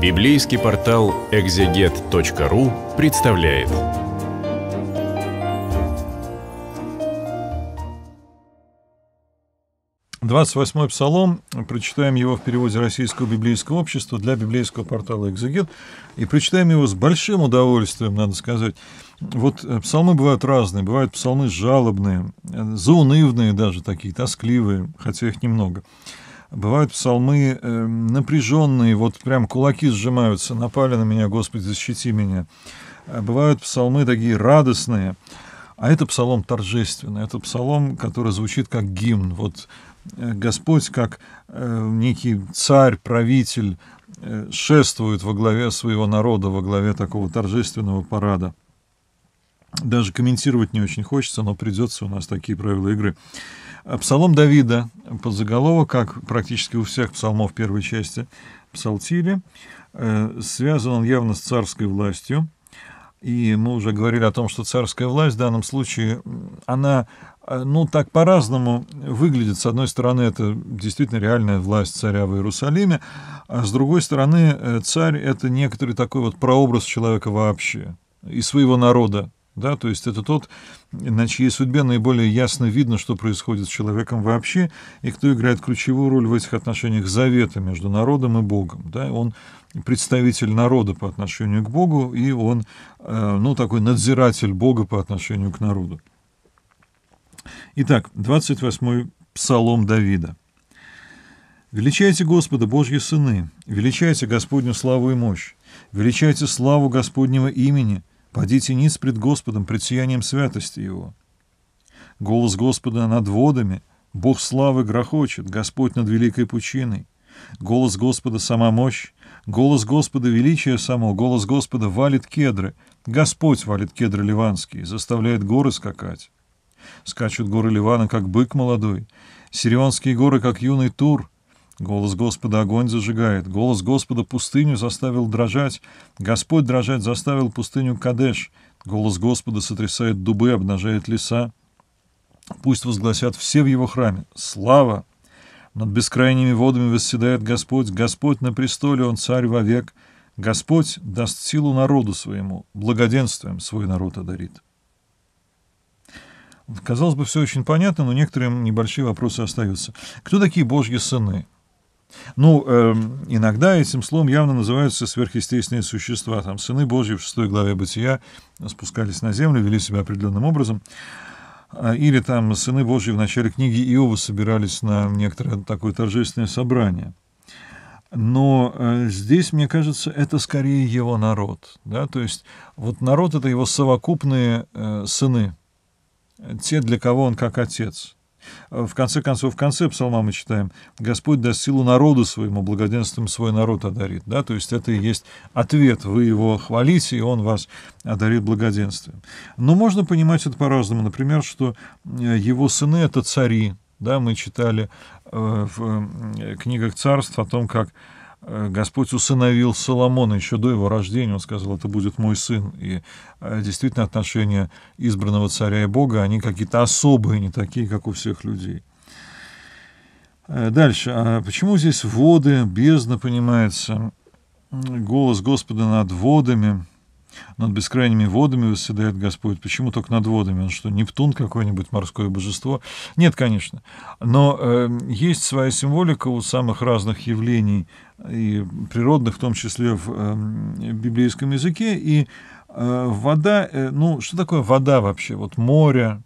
Библейский портал экзегет.ру представляет. Двадцать восьмой псалом, прочитаем его в переводе Российского библейского общества для библейского портала «Экзегет», и прочитаем его с большим удовольствием, надо сказать. Вот э, псалмы бывают разные, бывают псалмы жалобные, э, заунывные даже такие, тоскливые, хотя их немного. Бывают псалмы э, напряженные, вот прям кулаки сжимаются, напали на меня, Господи, защити меня. А бывают псалмы такие радостные, а это псалом торжественный, это псалом, который звучит как гимн. Вот э, Господь, как э, некий царь, правитель, э, шествует во главе своего народа, во главе такого торжественного парада. Даже комментировать не очень хочется, но придется, у нас такие правила игры. А псалом Давида, под заголовок, как практически у всех псалмов первой части Псалтири, э, связан он явно с царской властью. И мы уже говорили о том, что царская власть в данном случае, она, э, ну, так по-разному выглядит. С одной стороны, это действительно реальная власть царя в Иерусалиме, а с другой стороны, э, царь — это некоторый такой вот прообраз человека вообще и своего народа да, то есть это тот, на чьей судьбе наиболее ясно видно, что происходит с человеком вообще, и кто играет ключевую роль в этих отношениях завета между народом и Богом, да, он представитель народа по отношению к Богу, и он, э, ну, такой надзиратель Бога по отношению к народу. Итак, 28-й псалом Давида. «Величайте Господа, Божьи сыны, величайте Господню славу и мощь, величайте славу Господнего имени, Падите низ пред Господом, пред сиянием святости Его. Голос Господа над водами, Бог славы грохочет, Господь над великой пучиной. Голос Господа — сама мощь, голос Господа — величие само, голос Господа валит кедры, Господь валит кедры ливанские, заставляет горы скакать. Скачут горы Ливана, как бык молодой, Сирионские горы, как юный тур — Голос Господа огонь зажигает, голос Господа пустыню заставил дрожать, Господь дрожать заставил пустыню Кадеш, голос Господа сотрясает дубы, обнажает леса. Пусть возгласят все в его храме. Слава! Над бескрайними водами восседает Господь, Господь на престоле, Он царь вовек. Господь даст силу народу своему, благоденствием свой народ одарит. Казалось бы, все очень понятно, но некоторые небольшие вопросы остаются. Кто такие Божьи сыны? Ну, э, иногда этим словом явно называются сверхъестественные существа. Там сыны Божьи в шестой главе Бытия спускались на землю, вели себя определенным образом. Э, или там сыны Божьи в начале книги Иова собирались на некоторое такое торжественное собрание. Но э, здесь, мне кажется, это скорее его народ. Да? То есть вот народ — это его совокупные э, сыны, те, для кого он как отец — в конце концов, в конце псалма мы читаем, Господь даст силу народу своему, благоденствием свой народ одарит. Да? То есть это и есть ответ. Вы его хвалите, и он вас одарит благоденствием. Но можно понимать это по-разному. Например, что э, его сыны — это цари. Да? Мы читали э, в э, книгах царств о том, как Э, Господь усыновил Соломона еще до его рождения. Он сказал, это будет мой сын. И э, действительно отношения избранного царя и Бога, они какие-то особые, не такие, как у всех людей. Э, дальше. А почему здесь воды, бездна понимается, голос Господа над водами? Над бескрайними водами восседает Господь. Почему только над водами? Он что, Нептун какое-нибудь морское божество? Нет, конечно. Но э, есть своя символика у самых разных явлений, и природных, в том числе в э, библейском языке. И э, вода, э, ну, что такое вода вообще? Вот море,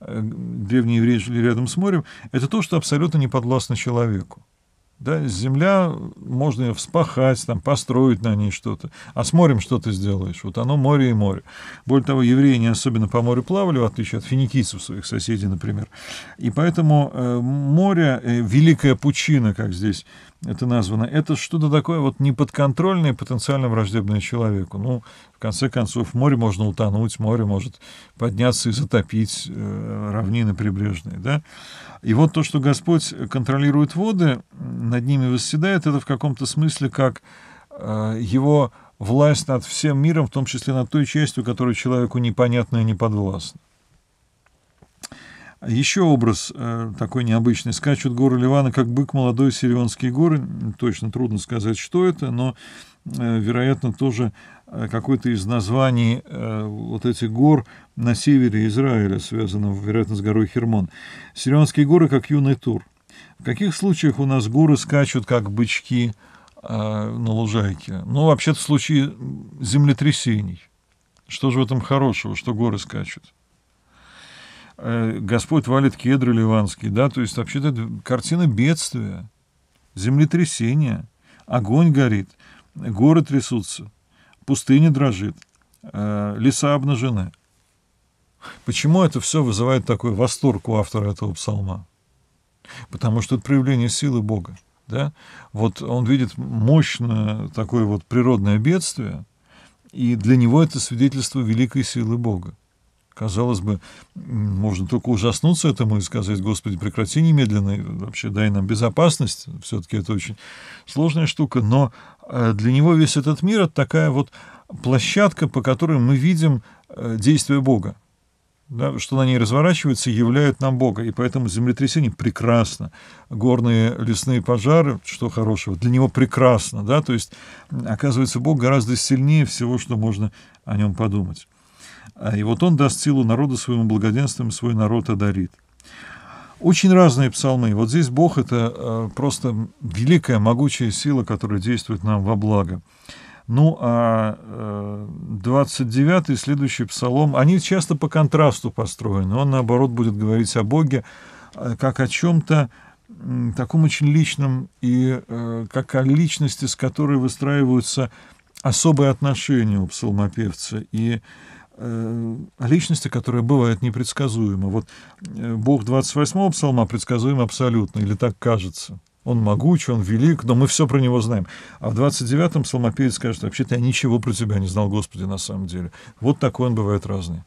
э, древние евреи жили рядом с морем, это то, что абсолютно не подвластно человеку. Да, земля, можно ее вспахать, там, построить на ней что-то. А с морем что ты сделаешь? Вот оно море и море. Более того, евреи не особенно по морю плавали, в отличие от финикийцев, своих соседей, например. И поэтому э, море, э, великая пучина, как здесь это названо, это что-то такое вот неподконтрольное, потенциально враждебное человеку. Ну, в конце концов, море можно утонуть, море может подняться и затопить э, равнины прибрежные, да. И вот то, что Господь контролирует воды, над ними восседает, это в каком-то смысле как э, его власть над всем миром, в том числе над той частью, которая человеку непонятна и неподвластна. Еще образ э, такой необычный. Скачут горы Ливана, как бык молодой Сирионские горы. Точно трудно сказать, что это, но, э, вероятно, тоже э, какое-то из названий э, вот этих гор на севере Израиля связано, вероятно, с горой Хермон. Сирионские горы, как юный тур. В каких случаях у нас горы скачут, как бычки э, на лужайке? Ну, вообще-то, в случае землетрясений. Что же в этом хорошего, что горы скачут? Э, Господь валит кедры ливанские, да, то есть вообще-то картина бедствия, землетрясение, огонь горит, горы трясутся, пустыня дрожит, э, леса обнажены. Почему это все вызывает такой восторг у автора этого псалма? Потому что это проявление силы Бога. Да? Вот он видит мощное такое вот природное бедствие, и для него это свидетельство великой силы Бога. Казалось бы, можно только ужаснуться этому и сказать, Господи, прекрати немедленно, вообще дай нам безопасность. Все-таки это очень сложная штука. Но э, для него весь этот мир — это такая вот площадка, по которой мы видим э, действие Бога. Да, что на ней разворачивается, являют нам Бога. И поэтому землетрясение прекрасно. Горные лесные пожары, что хорошего, для него прекрасно. Да? То есть, оказывается, Бог гораздо сильнее всего, что можно о нем подумать. А, и вот он даст силу народу своему благоденствием, свой народ одарит. Очень разные псалмы. Вот здесь Бог — это а, просто великая, могучая сила, которая действует нам во благо. Ну, а 29-й, а, следующий псалом, они часто по контрасту построены. Он, наоборот, будет говорить о Боге как о чем-то таком очень личном и как о личности, с которой выстраиваются особые отношения у псалмопевца. И Э, личности, которая бывает непредсказуема. Вот э, Бог 28-го псалма предсказуем абсолютно, или так кажется. Он могуч, он велик, но мы все про него знаем. А в 29-м псалмопевец скажет, вообще-то я ничего про тебя не знал, Господи, на самом деле. Вот такой он бывает разный.